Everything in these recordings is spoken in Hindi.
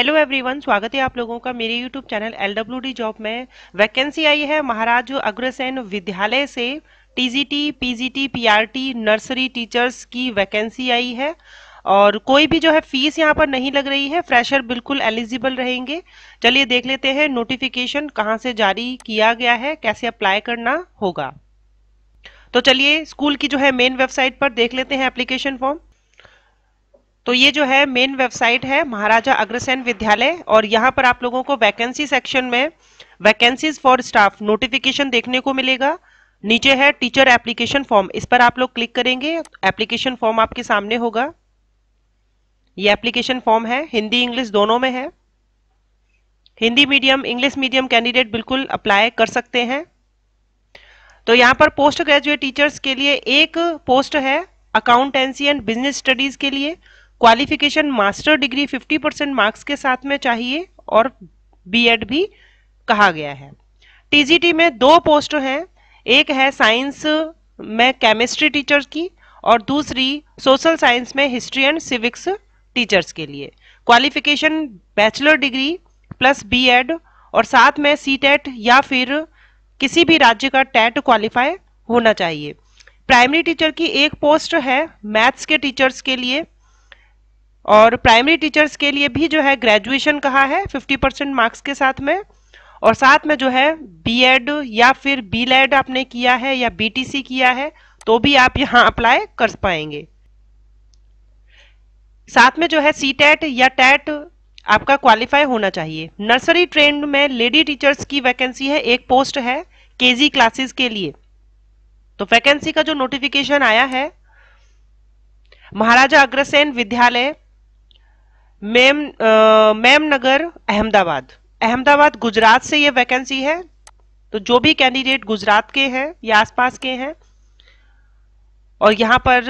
हेलो एवरीवन स्वागत है आप लोगों का मेरे YouTube channel L W D job में वैकेंसी आई है महाराज अग्रसेन विद्यालय से TGT, PGT, PRT, nursery teachers की वैकेंसी आई है और कोई भी जो है फीस यहाँ पर नहीं लग रही है फ्रेशर बिल्कुल एलिजिबल रहेंगे चलिए देख लेते हैं नोटिफिकेशन कहाँ से जारी किया गया है कैसे अप्लाई करना होगा तो चलिए स्कूल की जो है मेन वेबसाइट पर देख लेते हैं एप्लीकेशन फॉर्म तो ये जो है मेन वेबसाइट है महाराजा अग्रसेन विद्यालय और यहाँ पर आप लोगों को वैकेंसी सेक्शन में वैकेंसीज फॉर स्टाफ नोटिफिकेशन देखने को मिलेगा नीचे है टीचर एप्लीकेशन फॉर्म इस पर आप लोग क्लिक करेंगे एप्लीकेशन फॉर्म आपके सामने होगा ये एप्लीकेशन फॉर्म है हिंदी इंग्लिश दोनों में है Hindi medium English medium candidate बिल्कुल अप्लाई कर सकते हैं तो यहाँ पर पोस्ट ग्रेजुएट टीचर्स के लिए एक पोस्ट है अकाउंटेंसी एंड बिजनेस स्टडीज के लिए qualification master degree 50 percent marks के साथ में चाहिए और बीएड भी कहा गया है टीजीटी में दो पोस्ट हैं एक है साइंस में केमिस्ट्री टीचर्स की और दूसरी सोशल साइंस में हिस्ट्री एंड सिविक्स टीचर्स के लिए qualification bachelor degree plus BEd और साथ में सी टेट या फिर किसी भी राज्य का टेट क्वालिफाई e होना चाहिए प्राइमरी टीचर की एक पोस्ट है मैथ्स के टीचर्स के लिए और प्राइमरी टीचर्स के लिए भी जो है ग्रेजुएशन कहा है 50 परसेंट मार्क्स के साथ में और साथ में जो है बीएड या फिर बीलेड आपने किया है या बीटीसी किया है तो भी आप यहां अप्लाई कर पाएंगे साथ में जो है सी टेट या टेट आपका क्वालिफाई होना चाहिए नर्सरी ट्रेंड में लेडी टीचर्स की वैकेंसी है एक पोस्ट है के क्लासेस के लिए तो वैकेंसी का जो नोटिफिकेशन आया है महाराजा अग्रसेन विद्यालय मेम आ, मेम नगर अहमदाबाद अहमदाबाद गुजरात से ये वैकेंसी है तो जो भी कैंडिडेट गुजरात के हैं या आसपास के हैं और यहाँ पर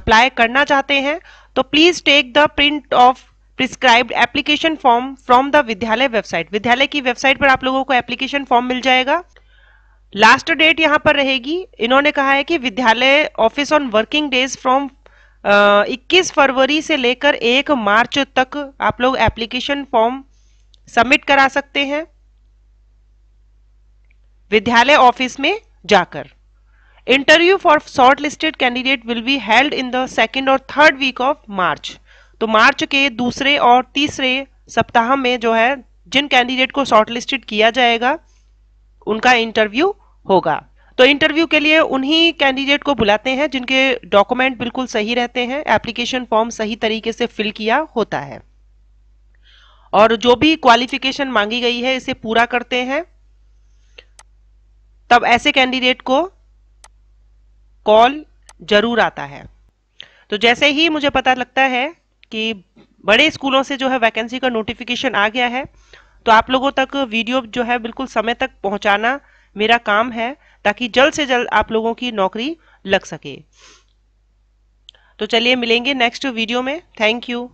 अप्लाई करना चाहते हैं तो please take the print of prescribed application form from the Vidyalaya website विद्यालय की वेबसाइट पर आप लोगों को एप्लीकेशन फॉर्म मिल जाएगा लास्ट डेट यहाँ पर रहेगी इन्होंने कहा है कि Vidyalaya office on working days from इक्कीस फरवरी से लेकर एक मार्च तक आप लोग एप्लीकेशन फॉर्म सबमिट करा सकते हैं विद्यालय ऑफिस में जाकर interview for short listed candidate will be held in the second और थर्ड वीक ऑफ मार्च तो मार्च के दूसरे और तीसरे सप्ताह में जो है जिन कैंडिडेट को शॉर्टलिस्टेड किया जाएगा उनका इंटरव्यू होगा तो इंटरव्यू के लिए उन्हीं कैंडिडेट को बुलाते हैं जिनके डॉक्यूमेंट बिल्कुल सही रहते हैं एप्लीकेशन फॉर्म सही तरीके से फिल किया होता है और जो भी क्वालिफिकेशन मांगी गई है इसे पूरा करते हैं तब ऐसे कैंडिडेट को कॉल जरूर आता है तो जैसे ही मुझे पता लगता है कि बड़े स्कूलों से जो है वैकेंसी का नोटिफिकेशन आ गया है तो आप लोगों तक वीडियो जो है बिल्कुल समय तक पहुंचाना मेरा काम है ताकि जल्द से जल्द आप लोगों की नौकरी लग सके तो चलिए मिलेंगे नेक्स्ट वीडियो में थैंक यू